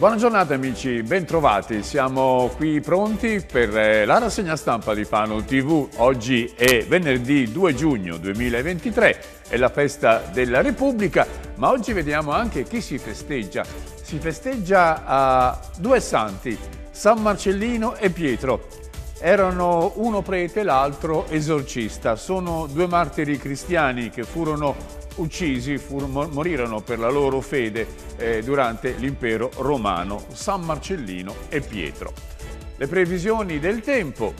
Buona giornata amici, bentrovati. Siamo qui pronti per eh, la rassegna stampa di Fano TV. Oggi è venerdì 2 giugno 2023, è la festa della Repubblica, ma oggi vediamo anche chi si festeggia. Si festeggia a due santi, San Marcellino e Pietro. Erano uno prete, l'altro esorcista. Sono due martiri cristiani che furono uccisi morirono per la loro fede eh, durante l'impero romano San Marcellino e Pietro. Le previsioni del tempo.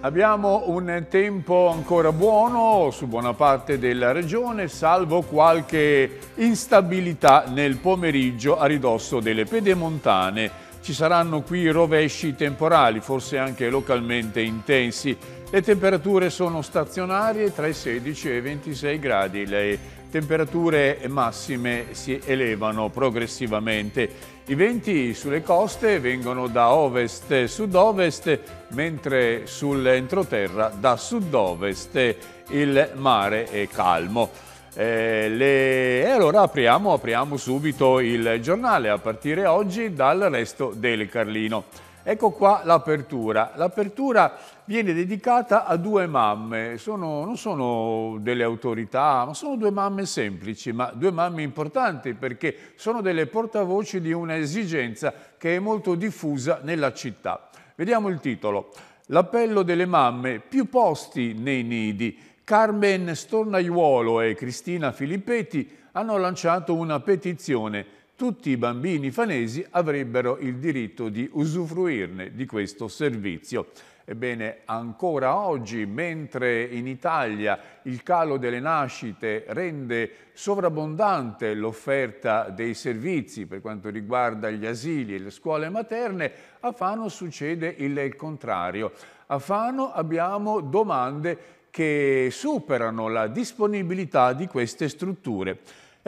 Abbiamo un tempo ancora buono su buona parte della regione, salvo qualche instabilità nel pomeriggio a ridosso delle pedemontane. Ci saranno qui rovesci temporali, forse anche localmente intensi le temperature sono stazionarie tra i 16 e i 26 gradi, le temperature massime si elevano progressivamente. I venti sulle coste vengono da ovest e sud-ovest, mentre sull'entroterra da sud-ovest il mare è calmo. Eh, le... E allora apriamo, apriamo subito il giornale a partire oggi dal resto del Carlino. Ecco qua l'apertura. L'apertura viene dedicata a due mamme, sono, non sono delle autorità, ma sono due mamme semplici, ma due mamme importanti perché sono delle portavoci di un'esigenza che è molto diffusa nella città. Vediamo il titolo. L'appello delle mamme, più posti nei nidi. Carmen Stornaiuolo e Cristina Filippetti hanno lanciato una petizione tutti i bambini fanesi avrebbero il diritto di usufruirne di questo servizio. Ebbene, ancora oggi, mentre in Italia il calo delle nascite rende sovrabbondante l'offerta dei servizi per quanto riguarda gli asili e le scuole materne, a Fano succede il contrario. A Fano abbiamo domande che superano la disponibilità di queste strutture.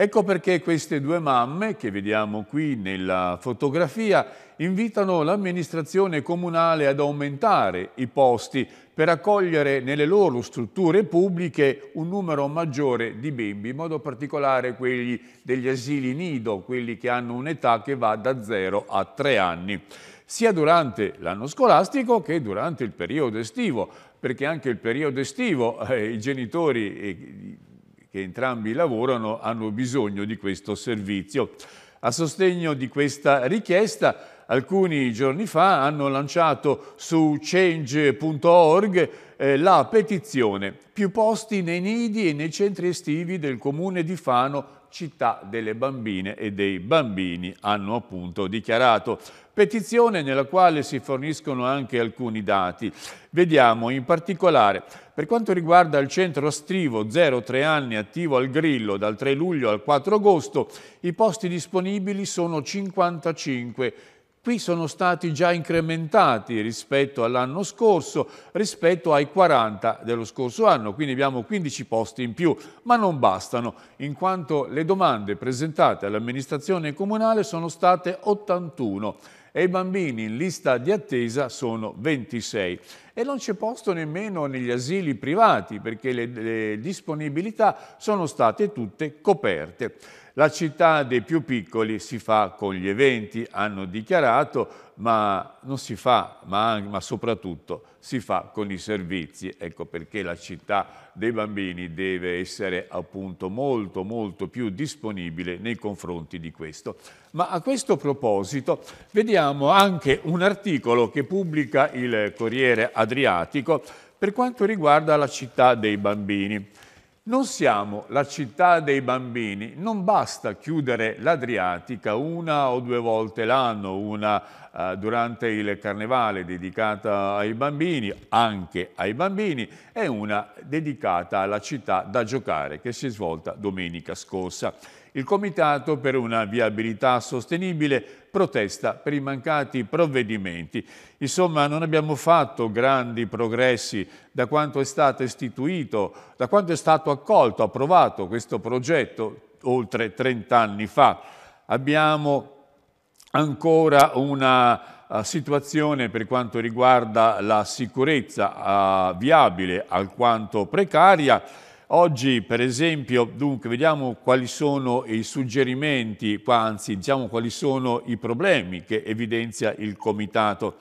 Ecco perché queste due mamme, che vediamo qui nella fotografia, invitano l'amministrazione comunale ad aumentare i posti per accogliere nelle loro strutture pubbliche un numero maggiore di bimbi, in modo particolare quelli degli asili nido, quelli che hanno un'età che va da 0 a 3 anni sia durante l'anno scolastico che durante il periodo estivo, perché anche il periodo estivo eh, i genitori eh, che entrambi lavorano hanno bisogno di questo servizio. A sostegno di questa richiesta, alcuni giorni fa hanno lanciato su change.org eh, la petizione più posti nei nidi e nei centri estivi del comune di Fano città delle bambine e dei bambini, hanno appunto dichiarato. Petizione nella quale si forniscono anche alcuni dati. Vediamo in particolare per quanto riguarda il centro Strivo 03 anni attivo al Grillo dal 3 luglio al 4 agosto, i posti disponibili sono 55 Qui sono stati già incrementati rispetto all'anno scorso, rispetto ai 40 dello scorso anno, quindi abbiamo 15 posti in più, ma non bastano, in quanto le domande presentate all'amministrazione comunale sono state 81 e i bambini in lista di attesa sono 26. E non c'è posto nemmeno negli asili privati perché le, le disponibilità sono state tutte coperte. La città dei più piccoli si fa con gli eventi, hanno dichiarato, ma non si fa, ma, ma soprattutto si fa con i servizi. Ecco perché la città dei bambini deve essere appunto molto molto più disponibile nei confronti di questo. Ma a questo proposito vediamo anche un articolo che pubblica il Corriere Adriatico per quanto riguarda la città dei bambini. Non siamo la città dei bambini, non basta chiudere l'Adriatica una o due volte l'anno, una eh, durante il carnevale dedicata ai bambini, anche ai bambini, e una dedicata alla città da giocare che si è svolta domenica scorsa. Il Comitato per una viabilità sostenibile protesta per i mancati provvedimenti. Insomma, non abbiamo fatto grandi progressi da quanto è stato istituito, da quanto è stato accolto, approvato questo progetto oltre 30 anni fa. Abbiamo ancora una eh, situazione per quanto riguarda la sicurezza uh, viabile alquanto precaria. Oggi, per esempio, dunque, vediamo quali sono i suggerimenti, anzi, diciamo quali sono i problemi che evidenzia il Comitato.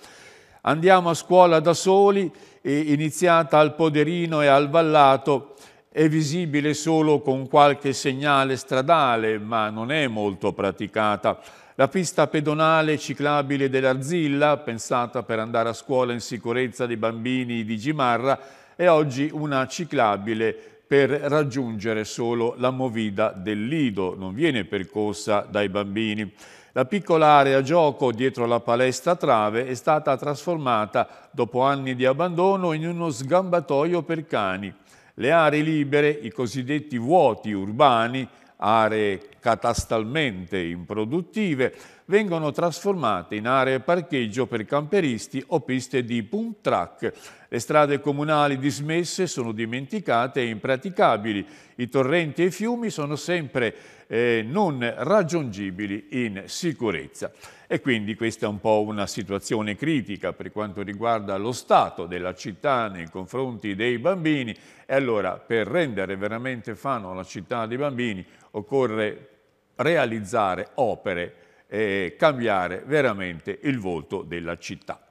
Andiamo a scuola da soli, iniziata al Poderino e al Vallato, è visibile solo con qualche segnale stradale, ma non è molto praticata. La pista pedonale ciclabile dell'Arzilla, pensata per andare a scuola in sicurezza dei bambini di Gimarra, è oggi una ciclabile per raggiungere solo la movida del Lido, non viene percorsa dai bambini. La piccola area gioco dietro la palestra Trave è stata trasformata, dopo anni di abbandono, in uno sgambatoio per cani. Le aree libere, i cosiddetti vuoti urbani, aree catastalmente improduttive, vengono trasformate in aree parcheggio per camperisti o piste di pump track. Le strade comunali dismesse sono dimenticate e impraticabili. I torrenti e i fiumi sono sempre eh, non raggiungibili in sicurezza. E quindi questa è un po' una situazione critica per quanto riguarda lo stato della città nei confronti dei bambini. E allora per rendere veramente fano la città dei bambini occorre realizzare opere e cambiare veramente il volto della città.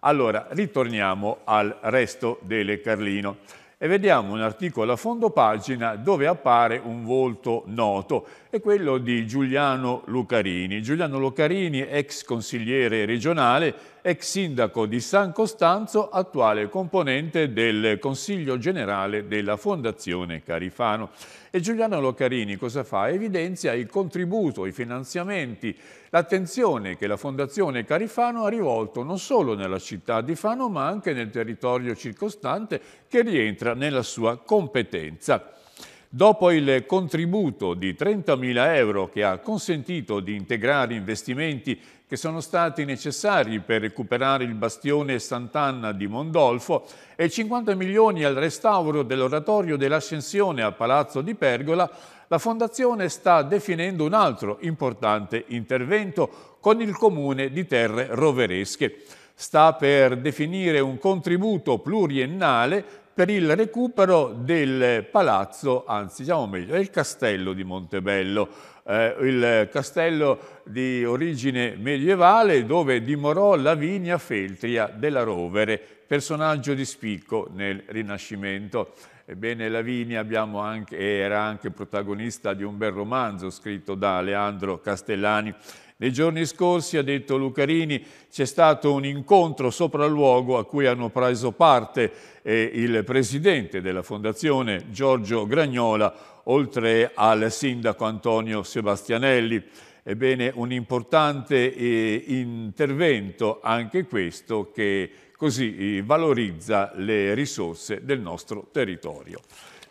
Allora, ritorniamo al resto delle Carlino e vediamo un articolo a fondo pagina dove appare un volto noto è quello di Giuliano Lucarini. Giuliano Lucarini, ex consigliere regionale, ex sindaco di San Costanzo, attuale componente del Consiglio Generale della Fondazione Carifano. E Giuliano Lucarini cosa fa? Evidenzia il contributo, i finanziamenti, l'attenzione che la Fondazione Carifano ha rivolto non solo nella città di Fano ma anche nel territorio circostante che rientra nella sua competenza. Dopo il contributo di 30.000 euro che ha consentito di integrare investimenti che sono stati necessari per recuperare il bastione Sant'Anna di Mondolfo e 50 milioni al restauro dell'oratorio dell'Ascensione a Palazzo di Pergola, la Fondazione sta definendo un altro importante intervento con il Comune di Terre Roveresche. Sta per definire un contributo pluriennale per il recupero del palazzo, anzi diciamo meglio, del castello di Montebello, eh, il castello di origine medievale dove dimorò Lavinia Feltria della Rovere, personaggio di spicco nel Rinascimento. Ebbene, Lavinia anche, era anche protagonista di un bel romanzo scritto da Leandro Castellani. Nei giorni scorsi, ha detto Lucarini, c'è stato un incontro sopra luogo a cui hanno preso parte eh, il presidente della Fondazione Giorgio Gragnola, oltre al sindaco Antonio Sebastianelli. Ebbene, un importante eh, intervento anche questo che così eh, valorizza le risorse del nostro territorio.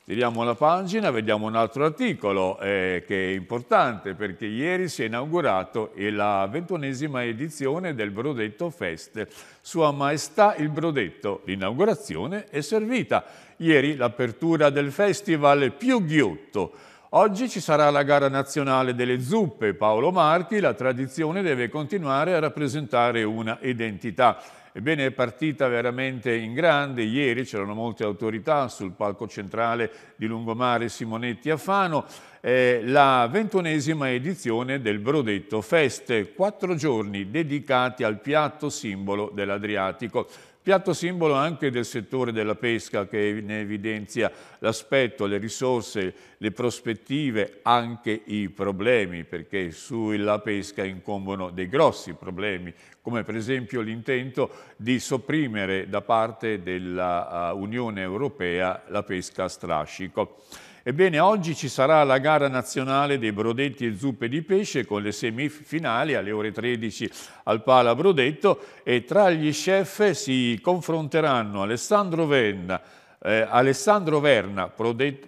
Tiriamo la pagina, vediamo un altro articolo eh, che è importante perché ieri si è inaugurato eh, la ventunesima edizione del Brodetto Fest. Sua Maestà il Brodetto, l'inaugurazione è servita. Ieri l'apertura del festival più ghiotto. Oggi ci sarà la gara nazionale delle zuppe. Paolo Marchi, la tradizione deve continuare a rappresentare una identità Ebbene, è partita veramente in grande. Ieri c'erano molte autorità sul palco centrale di Lungomare Simonetti a Fano. Eh, la ventunesima edizione del Brodetto Fest, quattro giorni dedicati al piatto simbolo dell'Adriatico. Piatto simbolo anche del settore della pesca che ne evidenzia l'aspetto, le risorse, le prospettive, anche i problemi, perché sulla pesca incombono dei grossi problemi, come per esempio l'intento di sopprimere da parte dell'Unione eh, Europea la pesca a strascico. Ebbene, oggi ci sarà la gara nazionale dei brodetti e zuppe di pesce con le semifinali alle ore 13 al Pala Brodetto e tra gli chef si confronteranno Alessandro Venna, eh, Alessandro Verna, prodetto,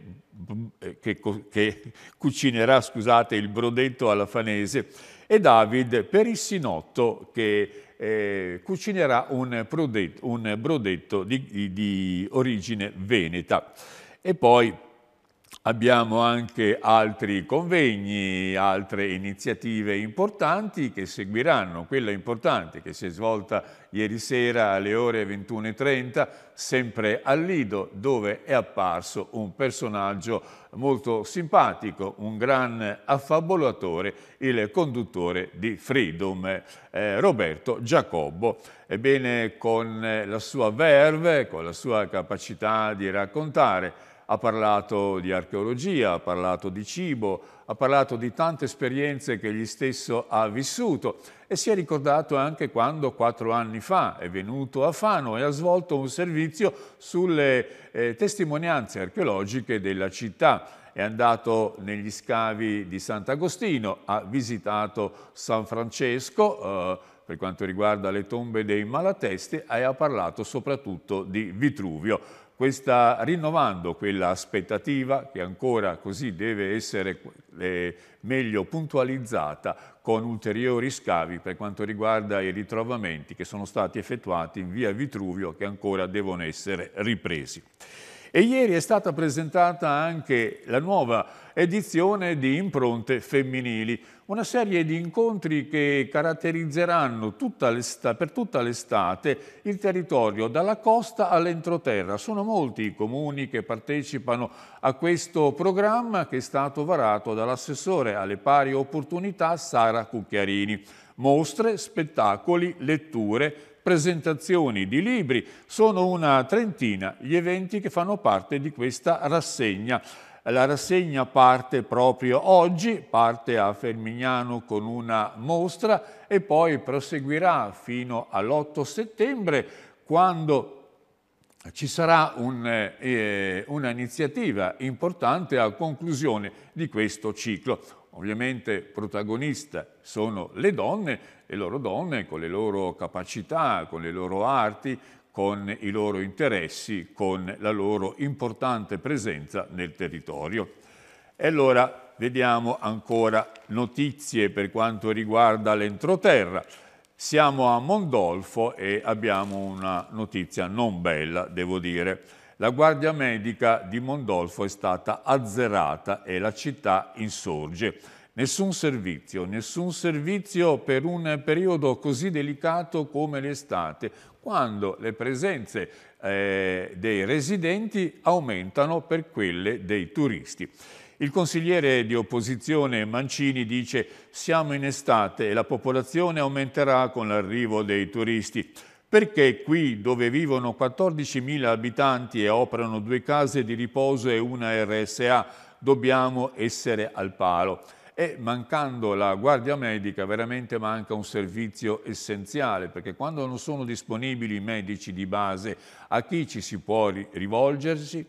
eh, che, che, cucinerà scusate, il brodetto alla fanese, e David Perissinotto che eh, cucinerà un brodetto, un brodetto di, di, origine veneta. E poi Abbiamo anche altri convegni, altre iniziative importanti che seguiranno. Quella importante che si è svolta ieri sera alle ore 21.30, sempre al Lido, dove è apparso un personaggio molto simpatico, un gran affabolatore, il conduttore di Freedom, eh, Roberto Giacobbo. Ebbene, con la sua verve, con la sua capacità di raccontare, ha parlato di archeologia, ha parlato di cibo, ha parlato di tante esperienze che egli stesso ha vissuto e si è ricordato anche quando quattro anni fa è venuto a Fano e ha svolto un servizio sulle eh, testimonianze archeologiche della città. È andato negli scavi di Sant'Agostino, ha visitato San Francesco, eh, per quanto riguarda le tombe dei Malatesti e ha parlato soprattutto di Vitruvio questa, rinnovando quella aspettativa che ancora così deve essere eh, meglio puntualizzata con ulteriori scavi per quanto riguarda i ritrovamenti che sono stati effettuati in via Vitruvio che ancora devono essere ripresi. E ieri è stata presentata anche la nuova edizione di Impronte Femminili, una serie di incontri che caratterizzeranno tutta per tutta l'estate il territorio, dalla costa all'entroterra. Sono molti i comuni che partecipano a questo programma che è stato varato dall'assessore alle pari opportunità Sara Cucchiarini. Mostre, spettacoli, letture, presentazioni di libri, sono una trentina gli eventi che fanno parte di questa rassegna. La rassegna parte proprio oggi, parte a Fermignano con una mostra e poi proseguirà fino all'8 settembre quando ci sarà un'iniziativa eh, eh importante a conclusione di questo ciclo. Ovviamente protagoniste sono le donne, le loro donne con le loro capacità, con le loro arti, con i loro interessi, con la loro importante presenza nel territorio. E allora vediamo ancora notizie per quanto riguarda l'entroterra. Siamo a Mondolfo e abbiamo una notizia non bella, devo dire. La guardia medica di Mondolfo è stata azzerata e la città insorge. Nessun servizio, nessun servizio per un periodo così delicato come l'estate, quando le presenze eh, dei residenti aumentano per quelle dei turisti. Il consigliere di opposizione Mancini dice siamo in estate e la popolazione aumenterà con l'arrivo dei turisti. Perché qui, dove vivono 14.000 abitanti e operano due case di riposo e una RSA, dobbiamo essere al palo? E mancando la guardia medica veramente manca un servizio essenziale, perché quando non sono disponibili i medici di base, a chi ci si può rivolgersi?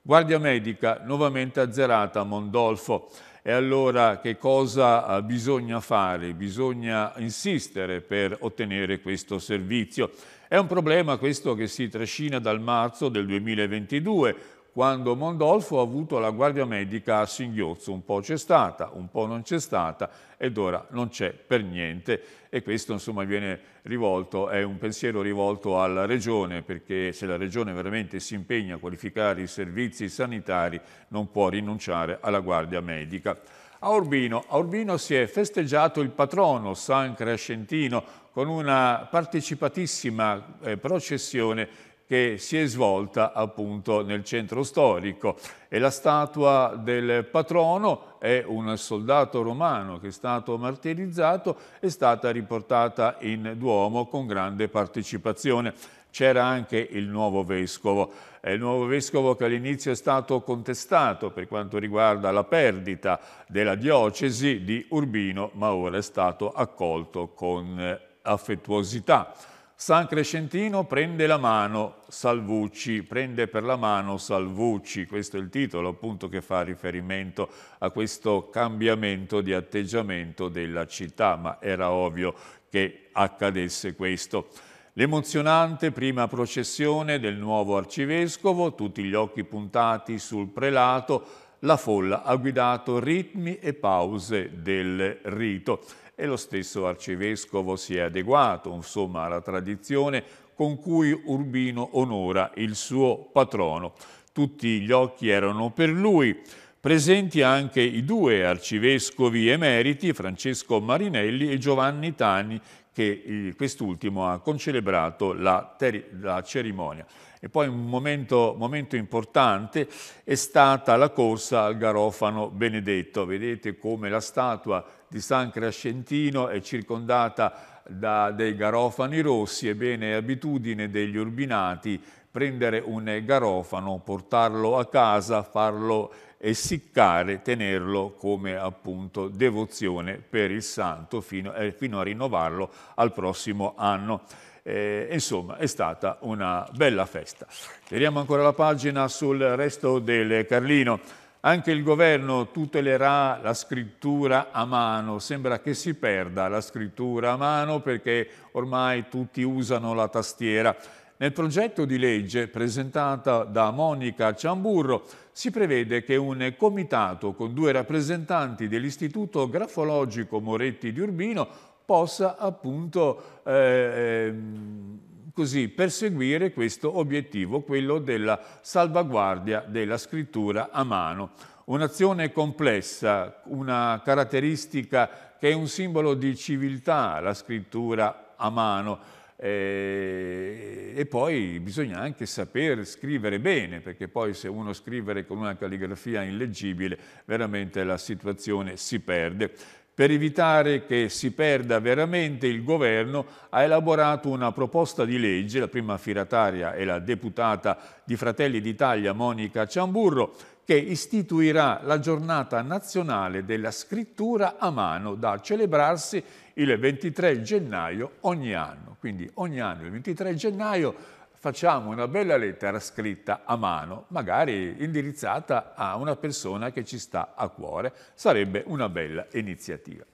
Guardia medica nuovamente azzerata a Mondolfo. E allora che cosa eh, bisogna fare? Bisogna insistere per ottenere questo servizio. È un problema questo che si trascina dal marzo del 2022, quando Mondolfo ha avuto la guardia medica a singhiozzo, un po' c'è stata, un po' non c'è stata ed ora non c'è per niente e questo insomma viene rivolto, è un pensiero rivolto alla Regione perché se la Regione veramente si impegna a qualificare i servizi sanitari non può rinunciare alla guardia medica. A Urbino. a Urbino, si è festeggiato il patrono San Crescentino con una partecipatissima eh, processione che si è svolta appunto nel centro storico. E la statua del patrono è un soldato romano che è stato martirizzato, è stata riportata in Duomo con grande partecipazione. C'era anche il nuovo vescovo, è il nuovo vescovo che all'inizio è stato contestato per quanto riguarda la perdita della diocesi di Urbino, ma ora è stato accolto con affettuosità. San Crescentino prende la mano Salvucci, prende per la mano Salvucci, questo è il titolo appunto che fa riferimento a questo cambiamento di atteggiamento della città, ma era ovvio che accadesse questo. L'emozionante prima processione del nuovo arcivescovo, tutti gli occhi puntati sul prelato, la folla ha guidato ritmi e pause del rito e lo stesso arcivescovo si è adeguato insomma alla tradizione con cui Urbino onora il suo patrono. Tutti gli occhi erano per lui, presenti anche i due arcivescovi emeriti, Francesco Marinelli e Giovanni Tani, che quest'ultimo ha concelebrato la, la cerimonia. E poi un momento, momento, importante è stata la corsa al Garofano Benedetto. Vedete come la statua di San Crescentino è circondata da dei garofani rossi, ebbene è abitudine degli urbinati prendere un garofano, portarlo a casa, farlo essiccare, tenerlo come appunto devozione per il santo fino, eh, fino a rinnovarlo al prossimo anno. Eh, insomma, è stata una bella festa. Tiriamo ancora la pagina sul resto del Carlino. Anche il governo tutelerà la scrittura a mano, sembra che si perda la scrittura a mano perché ormai tutti usano la tastiera. Nel progetto di legge presentata da Monica Ciamburro si prevede che un comitato con due rappresentanti dell'Istituto Grafologico Moretti di Urbino possa appunto eh, ehm, così perseguire questo obiettivo, quello della salvaguardia della scrittura a mano. Un'azione complessa, una caratteristica che è un simbolo di civiltà, la scrittura a mano, eh, e poi bisogna anche saper scrivere bene, perché poi se uno scrive con una calligrafia illeggibile, veramente la situazione si perde per evitare che si perda veramente il governo ha elaborato una proposta di legge, la prima firataria è la deputata di Fratelli d'Italia Monica Ciamburro, che istituirà la giornata nazionale della scrittura a mano da celebrarsi il 23 gennaio ogni anno. Quindi ogni anno il 23 gennaio facciamo una bella lettera scritta a mano, magari indirizzata a una persona che ci sta a cuore. Sarebbe una bella iniziativa.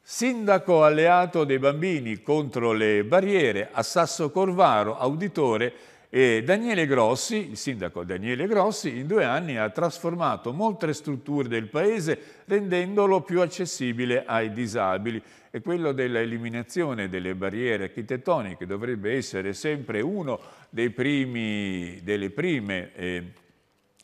Sindaco alleato dei bambini contro le barriere a Sasso Corvaro, auditore e Daniele Grossi, il sindaco Daniele Grossi, in due anni ha trasformato molte strutture del paese rendendolo più accessibile ai disabili è quello dell'eliminazione delle barriere architettoniche, dovrebbe essere sempre uno dei primi, delle prime eh,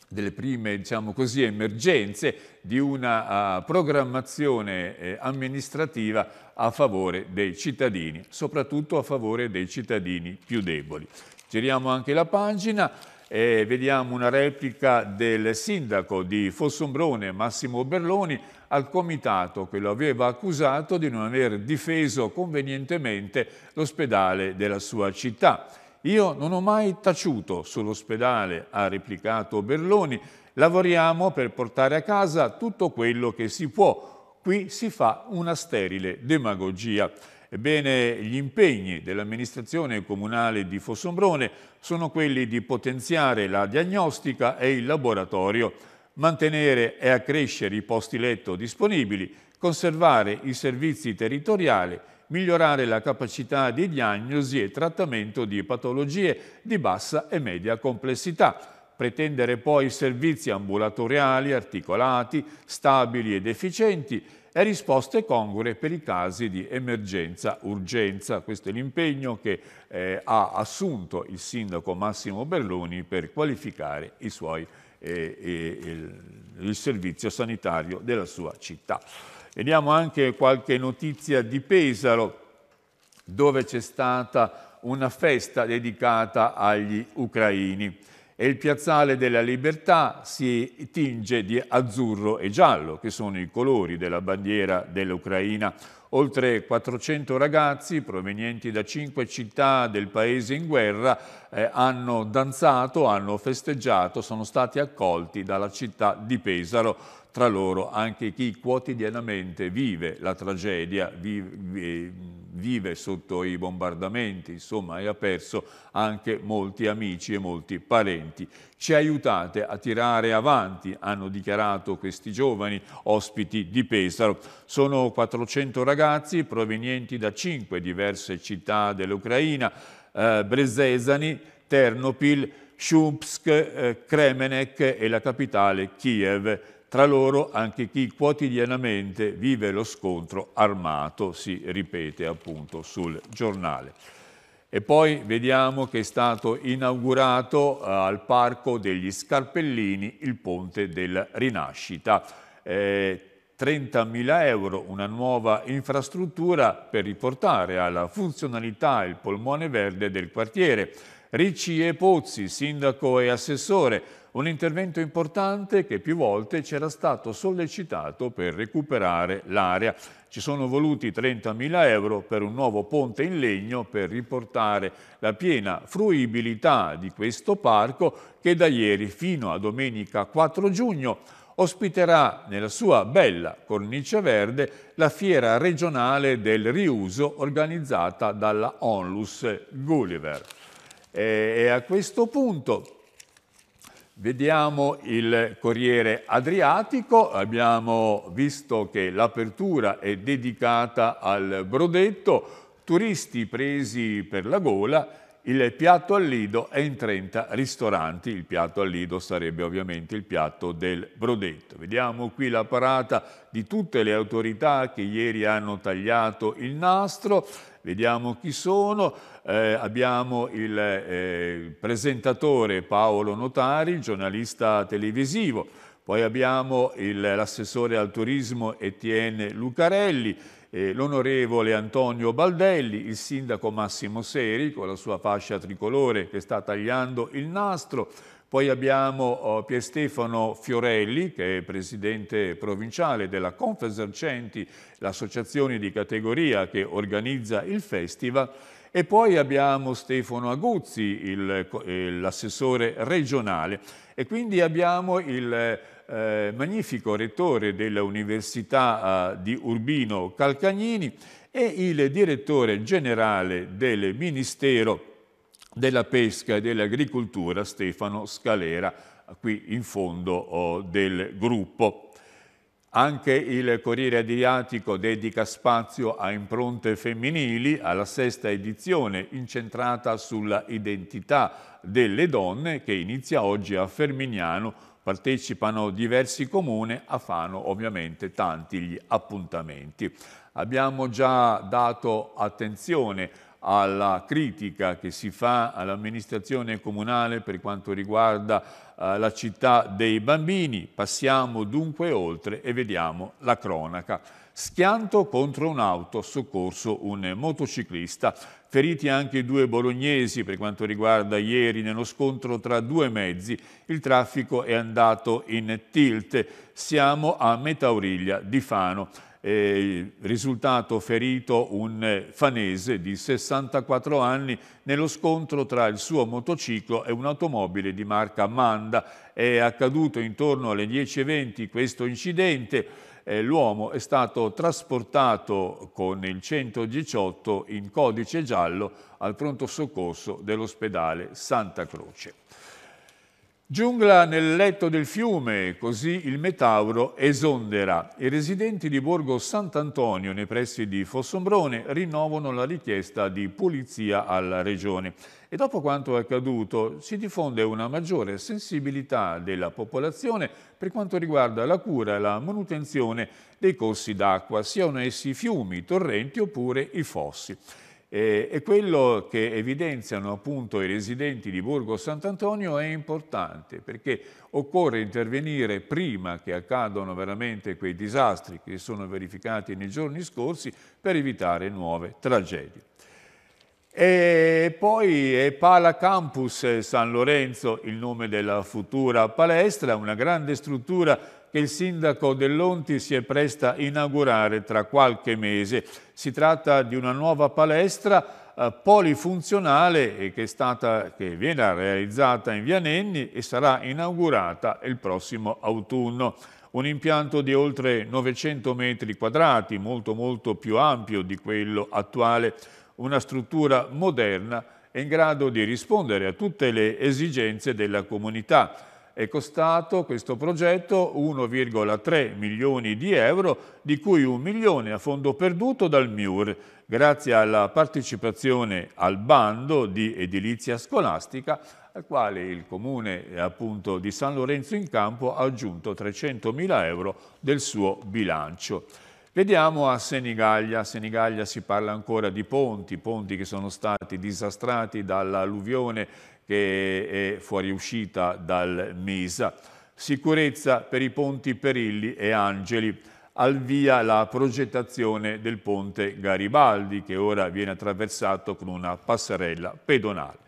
delle prime diciamo così, emergenze di una uh, programmazione eh, amministrativa a favore dei cittadini, soprattutto a favore dei cittadini più deboli. Giriamo anche la pagina. E vediamo una replica del sindaco di Fossombrone, Massimo Berloni, al comitato che lo aveva accusato di non aver difeso convenientemente l'ospedale della sua città. Io non ho mai taciuto sull'ospedale, ha replicato Berloni. Lavoriamo per portare a casa tutto quello che si può. Qui si fa una sterile demagogia. Ebbene, gli impegni dell'amministrazione comunale di Fossombrone sono quelli di potenziare la diagnostica e il laboratorio, mantenere e accrescere i posti letto disponibili, conservare i servizi territoriali, migliorare la capacità di diagnosi e trattamento di patologie di bassa e media complessità, pretendere poi servizi ambulatoriali articolati, stabili ed efficienti e risposte congure per i casi di emergenza-urgenza. Questo è l'impegno che eh, ha assunto il sindaco Massimo Berloni per qualificare i suoi, eh, eh, il, il servizio sanitario della sua città. Vediamo anche qualche notizia di Pesaro, dove c'è stata una festa dedicata agli ucraini e il piazzale della libertà si tinge di azzurro e giallo, che sono i colori della bandiera dell'Ucraina. Oltre 400 ragazzi provenienti da cinque città del paese in guerra eh, hanno danzato, hanno festeggiato, sono stati accolti dalla città di Pesaro, tra loro anche chi quotidianamente vive la tragedia, vive, vive sotto i bombardamenti, insomma, e ha perso anche molti amici e molti parenti. Ci aiutate a tirare avanti, hanno dichiarato questi giovani ospiti di Pesaro. Sono 400 ragazzi provenienti da cinque diverse città dell'Ucraina, eh, Bresesani, Ternopil, Shumpsk, eh, Kremenek e la capitale Kiev tra loro anche chi quotidianamente vive lo scontro armato, si ripete appunto sul giornale. E poi vediamo che è stato inaugurato eh, al Parco degli Scarpellini il Ponte della Rinascita. Eh, 30.000 euro, una nuova infrastruttura per riportare alla funzionalità il polmone verde del quartiere Ricci e Pozzi, sindaco e assessore, un intervento importante che più volte c'era stato sollecitato per recuperare l'area. Ci sono voluti 30.000 euro per un nuovo ponte in legno per riportare la piena fruibilità di questo parco che da ieri fino a domenica 4 giugno ospiterà nella sua bella cornice verde la fiera regionale del riuso organizzata dalla Onlus Gulliver. E a questo punto vediamo il Corriere Adriatico, abbiamo visto che l'apertura è dedicata al Brodetto, turisti presi per la gola, il piatto al lido è in 30 ristoranti, il piatto al lido sarebbe ovviamente il piatto del Brodetto. Vediamo qui la parata di tutte le autorità che ieri hanno tagliato il nastro, vediamo chi sono, eh, abbiamo il eh, presentatore Paolo Notari, giornalista televisivo, poi abbiamo l'assessore al turismo Etienne Lucarelli, eh, l'onorevole Antonio Baldelli, il sindaco Massimo Seri con la sua fascia tricolore che sta tagliando il nastro, poi abbiamo oh, Pier Stefano Fiorelli, che è presidente provinciale della Confesercenti, l'associazione di categoria che organizza il festival, e poi abbiamo Stefano Aguzzi, eh, l'assessore regionale, e quindi abbiamo il eh, magnifico rettore dell'Università eh, di Urbino Calcagnini e il direttore generale del Ministero della pesca e dell'agricoltura Stefano Scalera, qui in fondo oh, del gruppo. Anche il Corriere Adriatico dedica spazio a impronte femminili, alla sesta edizione incentrata sulla identità delle donne che inizia oggi a Fermignano, partecipano diversi comuni, a Fano ovviamente tanti gli appuntamenti. Abbiamo già dato attenzione a alla critica che si fa all'amministrazione comunale per quanto riguarda eh, la città dei bambini. Passiamo dunque oltre e vediamo la cronaca. Schianto contro un'auto, soccorso un motociclista. Feriti anche due bolognesi per quanto riguarda ieri nello scontro tra due mezzi. Il traffico è andato in tilt. Siamo a Metauriglia di Fano eh, risultato ferito un eh, fanese di 64 anni nello scontro tra il suo motociclo e un'automobile di marca Manda. È accaduto intorno alle 10.20 questo incidente. Eh, l'uomo è stato trasportato con il 118 in codice giallo al pronto soccorso dell'ospedale Santa Croce. Giungla nel letto del fiume, così il Metauro esondera. I residenti di Borgo Sant'Antonio, nei pressi di Fossombrone, rinnovano la richiesta di pulizia alla Regione. E dopo quanto è accaduto si diffonde una maggiore sensibilità della popolazione per quanto riguarda la cura e la manutenzione dei corsi d'acqua, siano essi fiumi, torrenti oppure i fossi e quello che evidenziano appunto i residenti di Borgo Sant'Antonio è importante perché occorre intervenire prima che accadano veramente quei disastri che si sono verificati nei giorni scorsi per evitare nuove tragedie. E poi è Pala Campus San Lorenzo, il nome della futura palestra, una grande struttura che il sindaco dell'Onti si è presta a inaugurare tra qualche mese. Si tratta di una nuova palestra eh, polifunzionale eh, che, stata, che viene realizzata in Via Nenni e sarà inaugurata il prossimo autunno. Un impianto di oltre 900 metri quadrati, molto molto più ampio di quello attuale, una struttura moderna in grado di rispondere a tutte le esigenze della comunità è costato questo progetto 1,3 milioni di euro, di cui un milione a fondo perduto dal MIUR, grazie alla partecipazione al bando di edilizia scolastica, al quale il comune appunto, di San Lorenzo in Campo ha aggiunto 300 mila euro del suo bilancio. Vediamo a Senigallia, a Senigallia si parla ancora di ponti, ponti che sono stati disastrati dall'alluvione che è fuoriuscita dal MISA, sicurezza per i ponti Perilli e Angeli, al via la progettazione del ponte Garibaldi che ora viene attraversato con una passerella pedonale.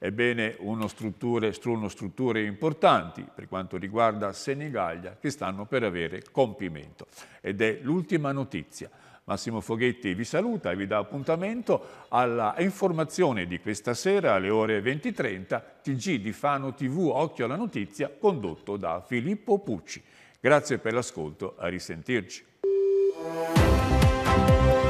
Ebbene, uno strutture, sono strutture importanti per quanto riguarda Senigallia che stanno per avere compimento. Ed è l'ultima notizia. Massimo Foghetti vi saluta e vi dà appuntamento alla informazione di questa sera alle ore 20.30 TG di Fano TV Occhio alla Notizia condotto da Filippo Pucci. Grazie per l'ascolto, a risentirci.